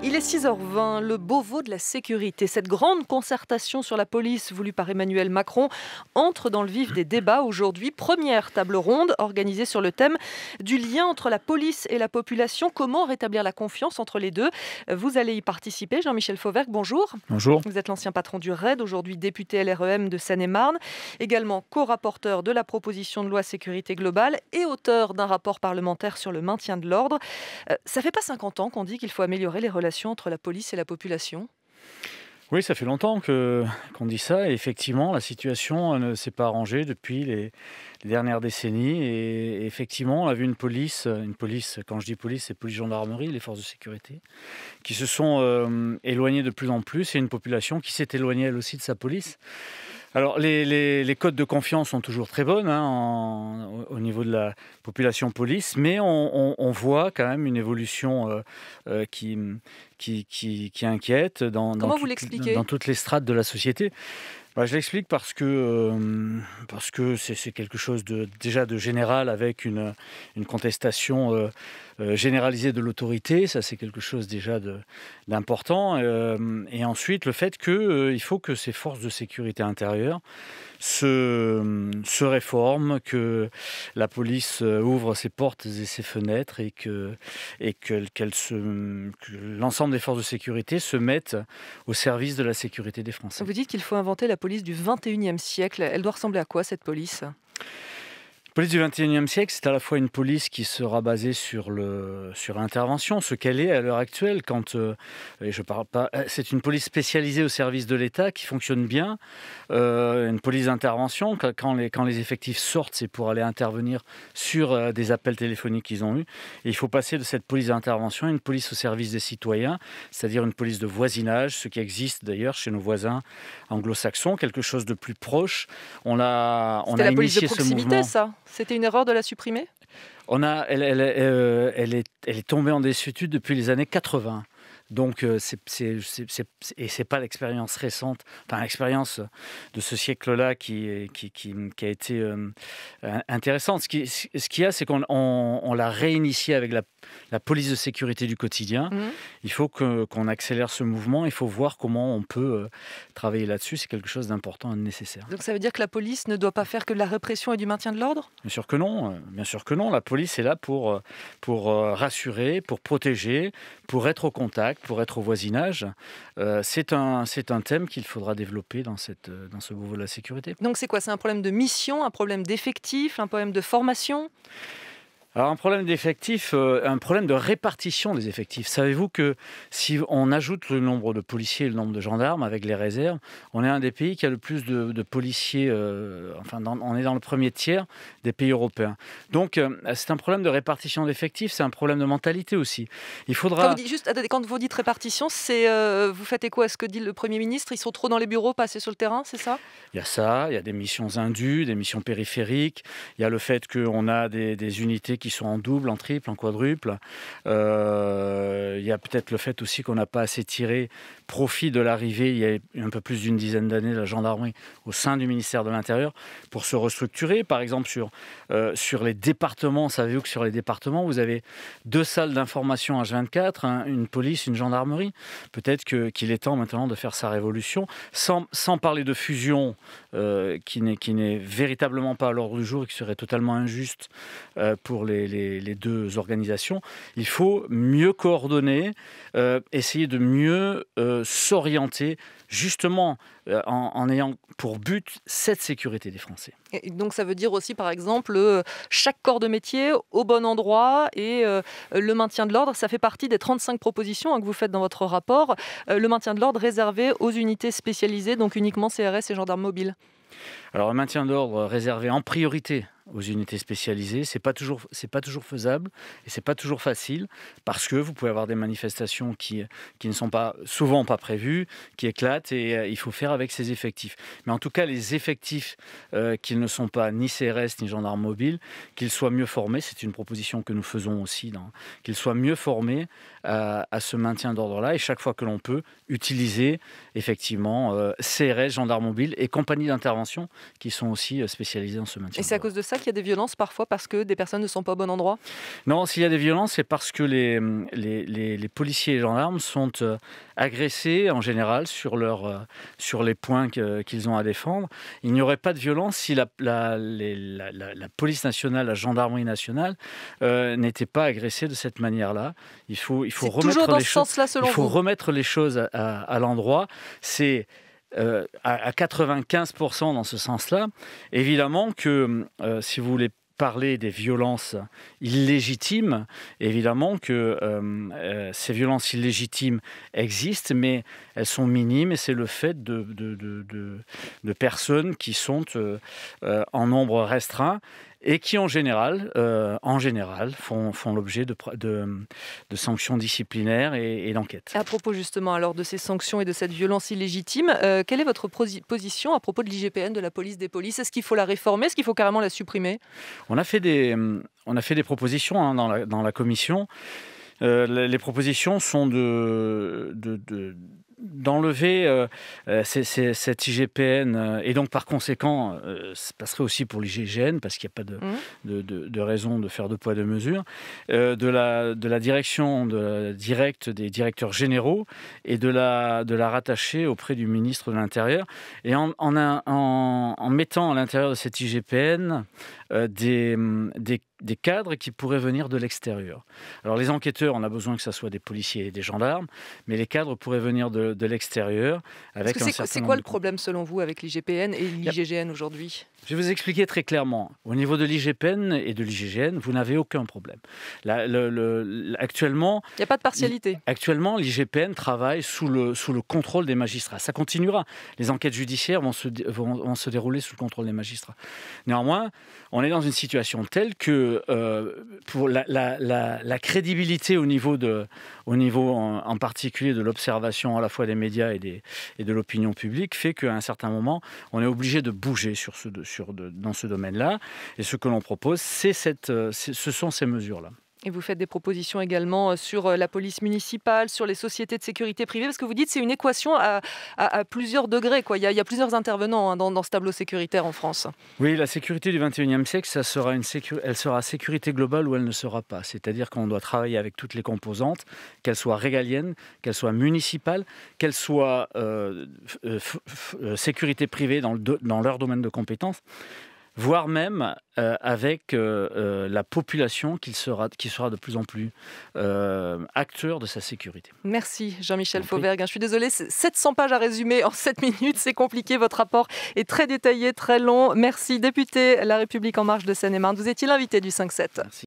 Il est 6h20, le Beauvau de la sécurité. Cette grande concertation sur la police voulue par Emmanuel Macron entre dans le vif des débats aujourd'hui. Première table ronde organisée sur le thème du lien entre la police et la population. Comment rétablir la confiance entre les deux Vous allez y participer. Jean-Michel Fauvergue, bonjour. Bonjour. Vous êtes l'ancien patron du RAID, aujourd'hui député LREM de Seine-et-Marne, également co-rapporteur de la proposition de loi sécurité globale et auteur d'un rapport parlementaire sur le maintien de l'ordre. Euh, ça fait pas 50 ans qu'on dit qu'il faut améliorer les relations entre la police et la population oui, ça fait longtemps qu'on dit ça. Et effectivement, la situation euh, ne s'est pas arrangée depuis les, dernières décennies. Et effectivement, on a vu une police, euh, une police, quand je dis police, c'est police gendarmerie, les forces de sécurité, qui se sont euh, éloignées de plus en plus. Et une population qui s'est éloignée elle aussi de sa police. Alors, les, codes de confiance sont toujours très bonnes hein, au niveau de la population police, mais on, voit quand même une évolution euh, euh, qui, inquiète dans, dans toutes les strates de la société. Bah, je l'explique parce que euh, parce que c'est quelque chose de déjà de général avec une, contestation euh, euh, généralisée de l'autorité. Ça, c'est quelque chose déjà d'important. et ensuite, le fait que il faut que ces forces de sécurité intérieure se, se réforment, que la police ouvre ses portes et ses fenêtres et que et que, que l'ensemble des forces de sécurité se mettent au service de la sécurité des Français. Vous dites qu'il faut inventer la police police du 21e siècle. Elle doit ressembler à quoi cette police police du 21e siècle, c'est à la fois une police qui sera basée sur le sur l'intervention, ce qu'elle est à l'heure actuelle. Quand euh, je parle pas, euh, c'est une police spécialisée au service de l'État qui fonctionne bien, euh, une police d'intervention. Quand les quand les effectifs sortent, c'est pour aller intervenir sur des appels téléphoniques qu'ils ont eus. il faut passer de cette police d'intervention à une police au service des citoyens, c'est-à-dire une police de voisinage, ce qui existe d'ailleurs chez nos voisins anglo-saxons, quelque chose de plus proche. On l'a on a la initié police de proximité, ça. C'était une erreur de la supprimer on a, elle, euh, elle, est, elle est tombée en désuétude depuis les années 80. Donc, euh, c'est, et c'est pas l'expérience récente, enfin l'expérience de ce siècle-là qui, qui, qui, a été euh, intéressante. Ce qu'il ce y a, c'est qu'on on, l'a réinitié avec la, la, police de sécurité du quotidien. Mmh. Il faut qu'on accélère ce mouvement, il faut voir comment on peut euh, travailler là-dessus. C'est quelque chose d'important et de nécessaire. Donc, ça veut dire que la police ne doit pas faire que de la répression et du maintien de l'ordre Bien sûr que non, bien sûr que non. La police est là pour, pour rassurer, pour protéger, pour être au contact pour être au voisinage. Euh, c'est un, un thème qu'il faudra développer dans, cette, euh, dans ce niveau de la sécurité. Donc c'est quoi C'est un problème de mission, un problème d'effectif, un problème de formation alors un problème d'effectifs, euh, un problème de répartition des effectifs. Savez-vous que si on ajoute le nombre de policiers et le nombre de gendarmes avec les réserves, on est un des pays qui a le plus de, policiers, euh, enfin on est dans le premier tiers des pays européens. Donc euh, c'est un problème de répartition d'effectifs, c'est un problème de mentalité aussi. Il faudra... Quand vous dites, juste, quand vous dites répartition, c'est vous faites écho à ce que dit le Premier ministre, ils sont trop dans les bureaux, pas assez sur le terrain, c'est ça Il y a ça, il y a des missions indues, des missions périphériques, il y a le fait qu'on a des, des unités qui sont en double, en triple, en quadruple. Euh, il y a peut-être le fait aussi qu'on n'a pas assez tiré profit de l'arrivée, il y a un peu plus d'une dizaine d'années, de la gendarmerie au sein du ministère de l'Intérieur pour se restructurer. Par exemple, sur, euh, sur les départements, savez-vous que sur les départements, vous avez deux salles d'information H24, une police, une gendarmerie. Peut-être qu'il est temps maintenant de faire sa révolution, sans, sans parler de fusion euh, qui n'est véritablement pas à l'ordre du jour et qui serait totalement injuste euh, pour les, deux organisations. Il faut mieux coordonner, euh, essayer de mieux s'orienter justement en ayant pour but cette sécurité des Français donc ça veut dire aussi, par exemple, euh, chaque corps de métier au bon endroit et euh, le maintien de l'ordre. Ça fait partie des 35 propositions hein, que vous faites dans votre rapport. Euh, le maintien de l'ordre réservé aux unités spécialisées, donc uniquement CRS et gendarmes mobiles. Alors, un maintien d'ordre réservé en priorité aux unités spécialisées. C'est pas toujours, pas toujours faisable et c'est pas toujours facile parce que vous pouvez avoir des manifestations qui, ne sont pas souvent pas prévues, qui éclatent et euh, il faut faire avec ces effectifs. Mais en tout cas, les effectifs euh, qu'ils ne sont pas ni CRS ni gendarmes mobiles, qu'ils soient mieux formés, c'est une proposition que nous faisons aussi, qu'ils soient mieux formés euh, à, ce maintien d'ordre-là et chaque fois que l'on peut utiliser effectivement CRS, gendarmes mobiles et compagnies d'intervention qui sont aussi euh, spécialisés en ce maintien. Et c'est à cause de ça qu'il y a des violences parfois parce que des personnes ne sont pas au bon endroit Non, s'il y a des violences, c'est parce que les, hum, les, les, policiers et les gendarmes sont euh, agressés en général sur, leur, euh, sur les points qu'ils ont à défendre. Il n'y aurait pas de violence si la, la, la, police nationale, la gendarmerie nationale n'était pas agressée de cette manière-là. Il faut, il faut, remettre, dans les choses, il faut remettre les choses à, à l'endroit. C'est euh, à, 95% dans ce sens-là. Évidemment que euh, si vous voulez parler des violences illégitimes, évidemment que euh, ces violences illégitimes existent, mais elles sont minimes et c'est le fait de personnes qui sont en nombre restreint et qui en général, euh, en général font, l'objet de, sanctions disciplinaires et, et d'enquêtes. À propos justement alors de ces sanctions et de cette violence illégitime, euh, quelle est votre position à propos de l'IGPN, de la police des polices Est-ce qu'il faut la réformer Est-ce qu'il faut carrément la supprimer on a, fait des, on a fait des propositions hein, dans, la, commission. Euh, les propositions sont de, de, d'enlever euh, euh, cette IGPN euh, et donc par conséquent, ça passerait aussi pour l'IGGN parce qu'il n'y a pas mmh. de, de, de, raison de faire de poids de mesure, de, la, de la direction directe des directeurs généraux et de la, de la rattacher auprès du ministre de l'Intérieur. Et en, en mettant à l'intérieur de cette IGPN euh, mm, des, des, cadres qui pourraient venir de l'extérieur. Alors les enquêteurs, on a besoin que ce soit des policiers et des gendarmes, mais les cadres pourraient venir de, l'extérieur. C'est quoi, le problème selon vous avec l'IGPN et l'IGGN aujourd'hui Je vais vous expliquer très clairement. Au niveau de l'IGPN et de l'IGGN, vous n'avez aucun problème. actuellement... Il n'y a pas de partialité. Actuellement, l'IGPN travaille sous le, sous le contrôle des magistrats. Ça continuera. Les enquêtes judiciaires vont se, vont, vont se dérouler sous le contrôle des magistrats. Néanmoins, on est dans une situation telle que euh, pour la, crédibilité au niveau, de, au niveau en, particulier de l'observation à la fois des médias et, de l'opinion publique fait qu'à un certain moment, on est obligé de bouger sur ce, sur dans ce domaine-là. Et ce que l'on propose, c'est cette, euh, ce sont ces mesures-là. Et vous faites des propositions également euh, sur euh, la police municipale, sur les sociétés de sécurité privée, parce que vous dites c'est une équation à, plusieurs degrés. Quoi. Il, y a, plusieurs intervenants hein, dans, ce tableau sécuritaire en France. Oui, la sécurité du 21e siècle, elle sera sécurité globale ou elle ne sera pas. C'est-à-dire qu'on doit travailler avec toutes les composantes, qu'elles soient régaliennes, qu'elles soient municipales, qu'elles soient euh, sécurité privée dans, dans leur domaine de compétences voire même euh, avec euh, euh, la population qui sera, qui sera de plus en plus acteur de sa sécurité. Merci Jean-Michel Fauvergue. Je suis désolé 700 pages à résumer en 7 minutes, c'est compliqué. Votre rapport est très détaillé, très long. Merci député La République en marche de Seine-et-Marne. Vous étiez l'invité du 5-7.